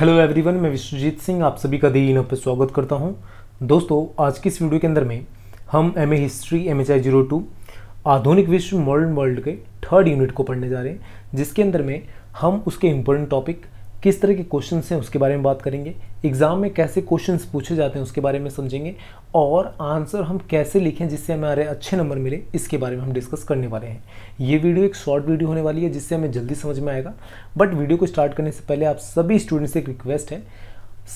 hello everyone मैं विश्वजीत सिंह आप सभी का दिल्ली पर स्वागत करता हूं दोस्तों आज की इस वीडियो के अंदर में हम M A history M H I zero two आधुनिक विश्व मॉडर्न वर्ल्ड के थर्ड यूनिट को पढ़ने जा रहे हैं जिसके अंदर में हम उसके इम्पोर्टेंट टॉपिक किस तरह के क्वेश्चन हैं उसके बारे में बात करेंगे एग्ज़ाम में कैसे क्वेश्चन पूछे जाते हैं उसके बारे में समझेंगे और आंसर हम कैसे लिखें जिससे हमारे अच्छे नंबर मिले इसके बारे में हम डिस्कस करने वाले हैं ये वीडियो एक शॉर्ट वीडियो होने वाली है जिससे हमें जल्दी समझ में आएगा बट वीडियो को स्टार्ट करने से पहले आप सभी स्टूडेंट्स से एक रिक्वेस्ट है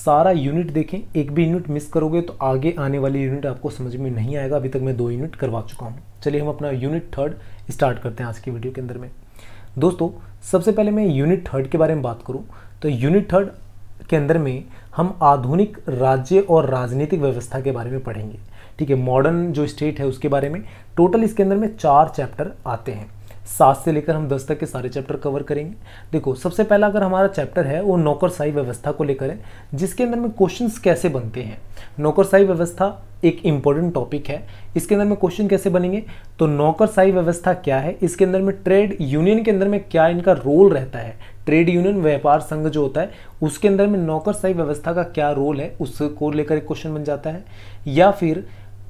सारा यूनिट देखें एक भी यूनिट मिस करोगे तो आगे आने वाले यूनिट आपको समझ में नहीं आएगा अभी तक मैं दो यूनिट करवा चुका हूँ चलिए हम अपना यूनिट थर्ड स्टार्ट करते हैं आज की वीडियो के अंदर में दोस्तों सबसे पहले मैं यूनिट थर्ड के बारे में बात करूँ तो यूनिट थर्ड के अंदर में हम आधुनिक राज्य और राजनीतिक व्यवस्था के बारे में पढ़ेंगे ठीक है मॉडर्न जो स्टेट है उसके बारे में टोटल इसके अंदर में चार चैप्टर आते हैं सात से लेकर हम दस तक के सारे चैप्टर कवर करेंगे देखो सबसे पहला अगर हमारा चैप्टर है वो नौकरशाही व्यवस्था को लेकर है जिसके अंदर में क्वेश्चंस कैसे बनते हैं नौकरशाही व्यवस्था एक इम्पॉर्टेंट टॉपिक है इसके अंदर में क्वेश्चन कैसे बनेंगे तो नौकरशाही व्यवस्था क्या है इसके अंदर में ट्रेड यूनियन के अंदर में क्या इनका रोल रहता है ट्रेड यूनियन व्यापार संघ जो होता है उसके अंदर में नौकरशाही व्यवस्था का क्या रोल है उसको लेकर एक क्वेश्चन बन जाता है या फिर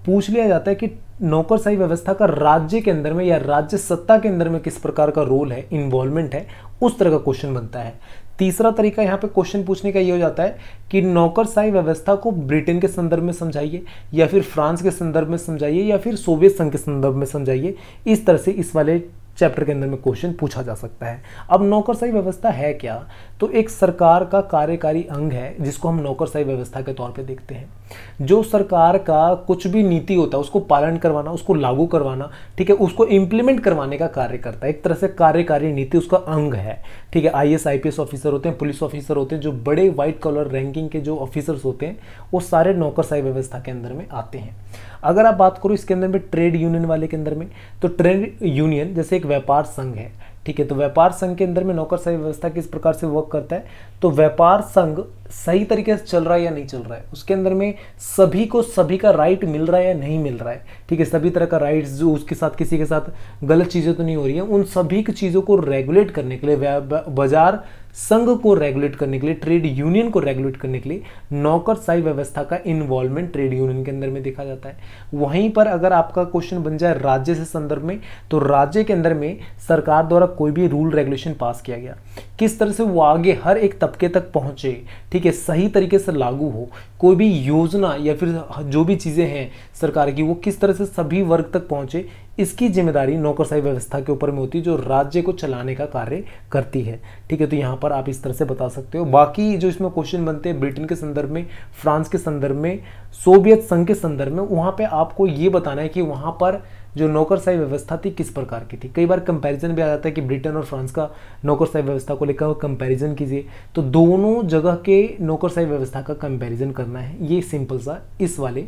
पूछ लिया जाता है कि नौकरशाही व्यवस्था का राज्य के अंदर में या राज्य सत्ता के अंदर में किस प्रकार का रोल है इन्वॉल्वमेंट है उस तरह का क्वेश्चन बनता है तीसरा तरीका यहाँ पे क्वेश्चन पूछने का ये हो जाता है कि नौकरशाही व्यवस्था को ब्रिटेन के संदर्भ में समझाइए या फिर फ्रांस के संदर्भ में समझाइए या फिर सोवियत संघ के संदर्भ में समझाइए इस तरह से इस वाले चैप्टर के अंदर में क्वेश्चन पूछा जा सकता है अब नौकरशाही व्यवस्था है क्या तो एक सरकार का कार्यकारी अंग है जिसको हम नौकरशाही व्यवस्था के तौर पे देखते हैं जो सरकार का कुछ भी नीति होता है उसको पालन करवाना उसको लागू करवाना ठीक है उसको इम्प्लीमेंट करवाने का कार्य करता है एक तरह से कार्यकारी नीति उसका अंग है ठीक है आई एस ऑफिसर होते हैं पुलिस ऑफिसर होते हैं जो बड़े व्हाइट कॉलर रैंकिंग के जो ऑफिसर्स होते हैं वो सारे नौकरशाही व्यवस्था के अंदर में आते हैं अगर आप बात करो इसके अंदर में ट्रेड यूनियन वाले के अंदर में तो ट्रेड यूनियन जैसे एक व्यापार संघ है ठीक है तो व्यापार संघ के अंदर में नौकर सही व्यवस्था किस प्रकार से वर्क करता है तो व्यापार संघ सही तरीके से चल रहा है या नहीं चल रहा है उसके अंदर में सभी को सभी का राइट मिल रहा है या नहीं मिल रहा है ठीक है सभी तरह का राइट्स जो उसके साथ किसी के साथ गलत चीज़ें तो नहीं हो रही है उन सभी की चीज़ों को रेगुलेट करने के लिए बाजार संघ को रेगुलेट करने के लिए ट्रेड यूनियन को रेगुलेट करने के लिए नौकरशाही व्यवस्था का इन्वॉल्वमेंट ट्रेड यूनियन के अंदर में देखा जाता है वहीं पर अगर आपका क्वेश्चन बन जाए राज्य से संदर्भ में तो राज्य के अंदर में सरकार द्वारा कोई भी रूल रेगुलेशन पास किया गया किस तरह से वो आगे हर एक तबके तक पहुंचे ठीक है सही तरीके से लागू हो कोई भी योजना या फिर जो भी चीज़ें हैं सरकार की वो किस तरह से सभी वर्ग तक पहुंचे इसकी जिम्मेदारी नौकरशाही व्यवस्था के ऊपर में होती है जो राज्य को चलाने का कार्य करती है ठीक है तो यहाँ पर आप इस तरह से बता सकते हो बाकी जो इसमें क्वेश्चन बनते हैं ब्रिटेन के संदर्भ में फ्रांस के संदर्भ में सोवियत संघ के संदर्भ में वहाँ पर आपको ये बताना है कि वहाँ पर जो नौकरशाही व्यवस्था थी किस प्रकार की थी कई बार कंपैरिजन भी आ जाता है कि ब्रिटेन और फ्रांस का नौकरशाही व्यवस्था को लेकर कंपैरिजन कीजिए तो दोनों जगह के नौकरशाही व्यवस्था का कंपैरिजन करना है ये सिंपल सा इस वाले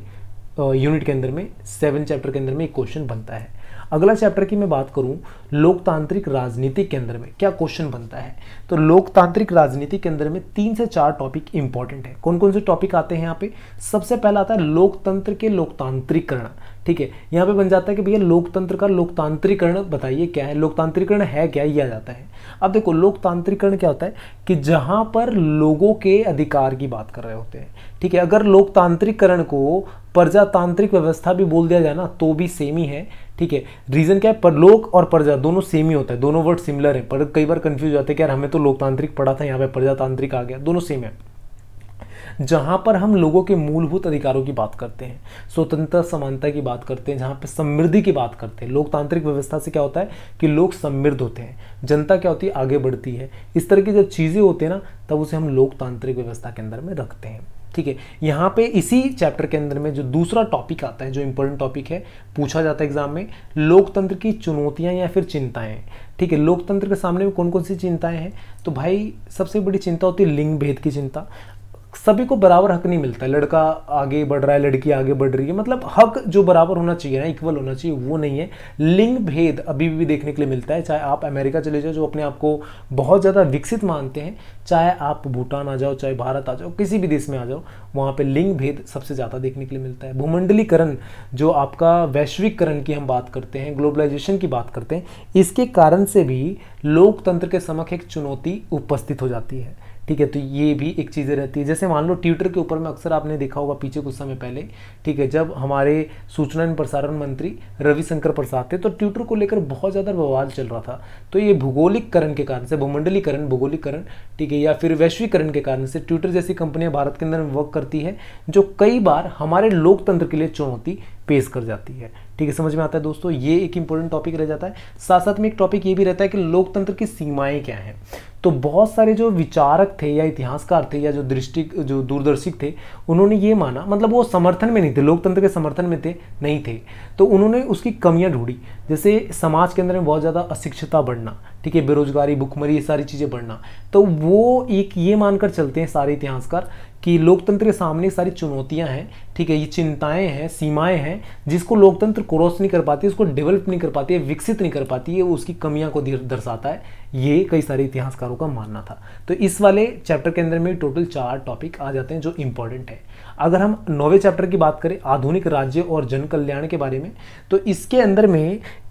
यूनिट के अंदर में सेवन चैप्टर के अंदर में एक क्वेश्चन बनता है अगला चैप्टर की मैं बात करूं लोकतांत्रिक राजनीति केंद्र में क्या क्वेश्चन बनता है तो लोकतांत्रिक राजनीति केंद्र में तीन से चार टॉपिक इंपॉर्टेंट है कौन कौन से टॉपिक आते हैं यहाँ पे सबसे पहला आता है लोकतंत्र के लोकतांत्रिकरण ठीक है यहाँ पे बन जाता है कि भैया लोकतंत्र का लोकतांत्रिकरण बताइए क्या है लोकतांत्रिकरण है क्या यह आ जाता है अब देखो लोकतांत्रिकरण क्या होता है कि जहाँ पर लोगों के अधिकार की बात कर रहे होते हैं ठीक है अगर लोकतांत्रिकरण को प्रजातांत्रिक व्यवस्था भी बोल दिया जाए ना तो भी सेम ही है ठीक है रीज़न क्या है पर लोक और प्रजा दोनों सेम ही होता है दोनों वर्ड सिमिलर है पर कई बार कंफ्यूज हो जाते हैं कि यार हमें तो लोकतांत्रिक पढ़ा था यहाँ पे प्रजातांत्रिक आ गया दोनों सेम है जहाँ पर हम लोगों के मूलभूत अधिकारों की बात करते हैं स्वतंत्रता समानता की बात करते हैं जहाँ पर समृद्धि की बात करते हैं लोकतांत्रिक व्यवस्था से क्या होता है कि लोग समृद्ध होते हैं जनता क्या होती है आगे बढ़ती है इस तरह की जब चीज़ें होती हैं ना तब उसे हम लोकतांत्रिक व्यवस्था के अंदर में रखते हैं ठीक है यहाँ पे इसी चैप्टर के अंदर में जो दूसरा टॉपिक आता है जो इंपॉर्टेंट टॉपिक है पूछा जाता है एग्जाम में लोकतंत्र की चुनौतियाँ या फिर चिंताएं ठीक है लोकतंत्र के सामने में कौन कौन सी चिंताएं हैं तो भाई सबसे बड़ी चिंता होती है लिंग भेद की चिंता सभी को बराबर हक नहीं मिलता लड़का आगे बढ़ रहा है लड़की आगे बढ़ रही है मतलब हक जो बराबर होना चाहिए ना इक्वल होना चाहिए वो नहीं है लिंग भेद अभी भी देखने के लिए मिलता है चाहे आप अमेरिका चले जाओ जो अपने आप को बहुत ज़्यादा विकसित मानते हैं चाहे आप भूटान आ जाओ चाहे भारत आ जाओ किसी भी देश में आ जाओ वहाँ पर लिंग भेद सबसे ज़्यादा देखने के लिए मिलता है भूमंडलीकरण जो आपका वैश्विककरण की हम बात करते हैं ग्लोबलाइजेशन की बात करते हैं इसके कारण से भी लोकतंत्र के समक्ष एक चुनौती उपस्थित हो जाती है ठीक है तो ये भी एक चीज़ें रहती है जैसे मान लो ट्विटर के ऊपर में अक्सर आपने देखा होगा पीछे कुछ समय पहले ठीक है जब हमारे सूचना एवं प्रसारण मंत्री रविशंकर प्रसाद थे तो ट्विटर को लेकर बहुत ज़्यादा बवाल चल रहा था तो ये भूगोलिककरण के कारण से भूमंडलीकरण भूगोलिकरण ठीक है या फिर वैश्वीकरण के कारण से ट्विटर जैसी कंपनियाँ भारत के अंदर वर्क करती है जो कई बार हमारे लोकतंत्र के लिए चुनौती पेश कर जाती है ठीक है समझ में आता है दोस्तों ये एक इंपॉर्टेंट टॉपिक रह जाता है साथ साथ में एक टॉपिक ये भी रहता है कि लोकतंत्र की सीमाएं क्या हैं तो बहुत सारे जो विचारक थे या इतिहासकार थे या जो दृष्टि जो दूरदर्शिक थे उन्होंने ये माना मतलब वो समर्थन में नहीं थे लोकतंत्र के समर्थन में थे नहीं थे तो उन्होंने उसकी कमियां ढूंढी जैसे समाज के अंदर में बहुत ज़्यादा अशिक्षता बढ़ना ठीक है बेरोजगारी भुखमरी ये सारी चीज़ें बढ़ना तो वो एक ये मानकर चलते हैं सारे इतिहासकार कि लोकतंत्र के सामने सारी चुनौतियां हैं ठीक है ये चिंताएं हैं सीमाएं हैं जिसको लोकतंत्र क्रॉस नहीं कर पाती उसको डेवलप नहीं कर पाती है विकसित नहीं कर पाती है वो उसकी कमियां को दर्शाता है ये कई सारे इतिहासकारों का मानना था तो इस वाले चैप्टर के अंदर में टोटल चार टॉपिक आ जाते हैं जो इंपॉर्टेंट है अगर हम नौवे चैप्टर की बात करें आधुनिक राज्य और जन कल्याण के बारे में तो इसके अंदर में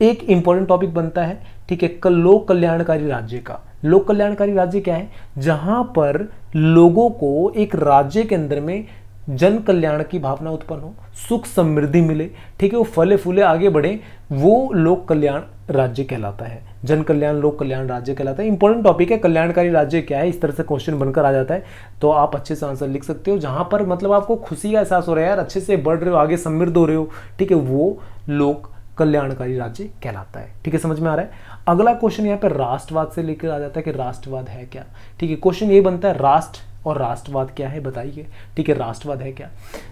एक इम्पॉर्टेंट टॉपिक बनता है ठीक है लोक कल्याणकारी राज्य का लोक कल्याणकारी राज्य क्या है जहां पर लोगों को एक राज्य के अंदर में जन कल्याण की भावना उत्पन्न हो सुख समृद्धि मिले ठीक है वो फले फूले आगे बढ़े वो लोक कल्याण राज्य कहलाता है जन कल्याण लोक कल्याण राज्य कहलाता है इंपॉर्टेंट टॉपिक है कल्याणकारी राज्य क्या है इस तरह से क्वेश्चन बनकर आ जाता है तो आप अच्छे से आंसर लिख सकते हो जहां पर मतलब आपको खुशी का एहसास हो रहा है यार अच्छे से बढ़ रहे हो आगे समृद्ध हो रहे हो ठीक है वो लोक कल्याणकारी राज्य कहलाता है ठीक है समझ में आ रहा है अगला क्वेश्चन यहाँ पर राष्ट्रवाद से लेकर आ जाता है कि राष्ट्रवाद है क्या ठीक है क्वेश्चन ये बनता है राष्ट्र और राष्ट्रवाद क्या है बताइए ठीक है राष्ट्रवाद है क्या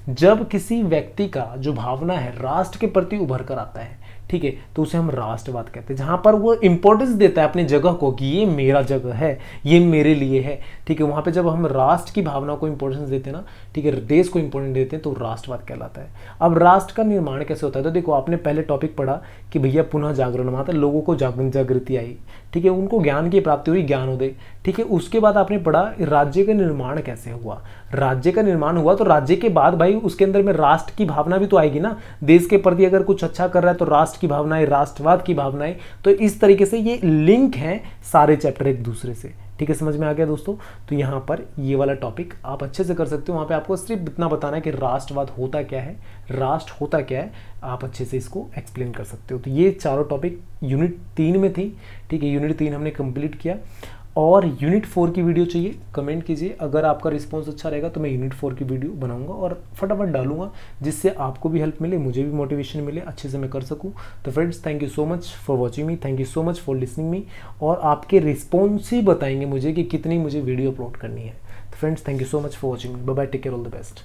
जब किसी व्यक्ति का जो भावना है राष्ट्र के प्रति उभर कर आता है ठीक है तो उसे हम राष्ट्रवाद कहते हैं जहाँ पर वो इम्पोर्टेंस देता है अपनी जगह को कि ये मेरा जगह है ये मेरे लिए है ठीक है वहाँ पे जब हम राष्ट्र की भावना को इम्पोर्टेंस देते हैं ना ठीक है देश को इम्पोर्टेंस देते हैं तो राष्ट्रवाद कहलाता है अब राष्ट्र का निर्माण कैसे होता है तो देखो आपने पहले टॉपिक पढ़ा कि भैया पुनः जागरण हुआ था लोगों को जागरण जागृति आई ठीक है उनको ज्ञान की प्राप्ति हुई ज्ञान उदय ठीक है उसके बाद आपने पढ़ा राज्य का निर्माण कैसे हुआ राज्य का निर्माण हुआ तो राज्य के बाद भाई उसके अंदर में राष्ट्र की भावना भी तो आएगी ना देश के प्रति अगर कुछ अच्छा कर रहा है तो राष्ट्र राष्ट्र की भावनाएं राष्ट्रवाद की भावनाएं तो इस तरीके से ये लिंक हैं सारे चैप्टर एक दूसरे से ठीक है समझ में आ गया दोस्तों तो यहाँ पर ये वाला टॉपिक आप अच्छे से कर सकते हो वहाँ पे आपको सिर्फ इतना बताना है कि राष्ट्रवाद होता क्या है राष्ट्र होता क्या है आप अच्छे से इसको एक्सप्लेन कर सकते हो तो ये चारों टॉपिक यूनिट तीन में थी ठीक है यूनिट तीन हमने कंप्लीट किया और यूनिट फोर की वीडियो चाहिए कमेंट कीजिए अगर आपका रिस्पॉन्स अच्छा रहेगा तो मैं यूनिट फोर की वीडियो बनाऊंगा और फटाफट डालूंगा जिससे आपको भी हेल्प मिले मुझे भी मोटिवेशन मिले अच्छे से मैं कर सकूं तो friends thank you so much for watching me thank you so much for listening me और आपके रिस्पॉन्स ही बताएंगे मुझे कि कितनी मुझे वीडियो अपलोड करनी है तो friends thank you so much for watching me bye take care all the best